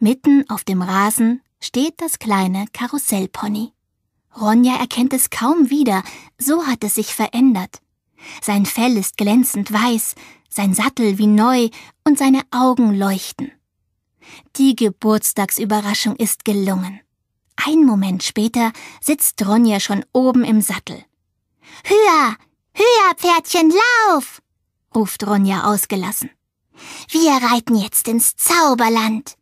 Mitten auf dem Rasen steht das kleine Karussellpony. Ronja erkennt es kaum wieder, so hat es sich verändert. Sein Fell ist glänzend weiß, sein Sattel wie neu und seine Augen leuchten. Die Geburtstagsüberraschung ist gelungen. Ein Moment später sitzt Ronja schon oben im Sattel. Höher, höher, Pferdchen, lauf! ruft Ronja ausgelassen. Wir reiten jetzt ins Zauberland.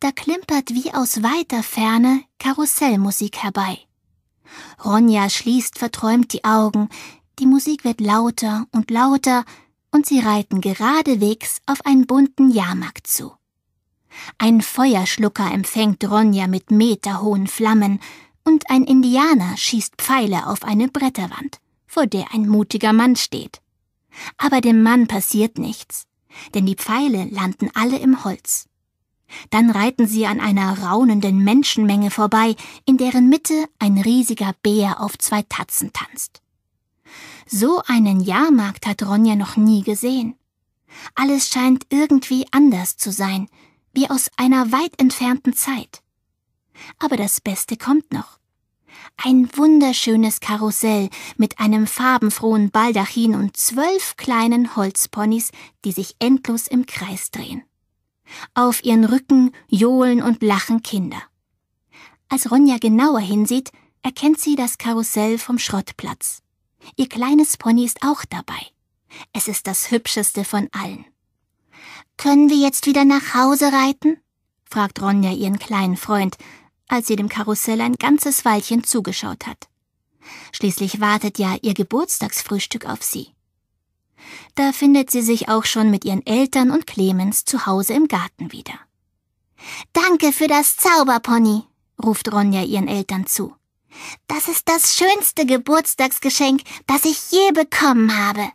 Da klimpert wie aus weiter Ferne Karussellmusik herbei. Ronja schließt verträumt die Augen, die Musik wird lauter und lauter, und sie reiten geradewegs auf einen bunten Jahrmarkt zu. Ein Feuerschlucker empfängt Ronja mit meterhohen Flammen, und ein Indianer schießt Pfeile auf eine Bretterwand, vor der ein mutiger Mann steht. Aber dem Mann passiert nichts, denn die Pfeile landen alle im Holz. Dann reiten sie an einer raunenden Menschenmenge vorbei, in deren Mitte ein riesiger Bär auf zwei Tatzen tanzt. So einen Jahrmarkt hat Ronja noch nie gesehen. Alles scheint irgendwie anders zu sein, wie aus einer weit entfernten Zeit. Aber das Beste kommt noch. Ein wunderschönes Karussell mit einem farbenfrohen Baldachin und zwölf kleinen Holzponys, die sich endlos im Kreis drehen. Auf ihren Rücken johlen und lachen Kinder. Als Ronja genauer hinsieht, erkennt sie das Karussell vom Schrottplatz. Ihr kleines Pony ist auch dabei. Es ist das hübscheste von allen. Können wir jetzt wieder nach Hause reiten? fragt Ronja ihren kleinen Freund, als sie dem Karussell ein ganzes Weilchen zugeschaut hat. Schließlich wartet ja ihr Geburtstagsfrühstück auf sie. Da findet sie sich auch schon mit ihren Eltern und Clemens zu Hause im Garten wieder. Danke für das Zauberpony, ruft Ronja ihren Eltern zu. Das ist das schönste Geburtstagsgeschenk, das ich je bekommen habe.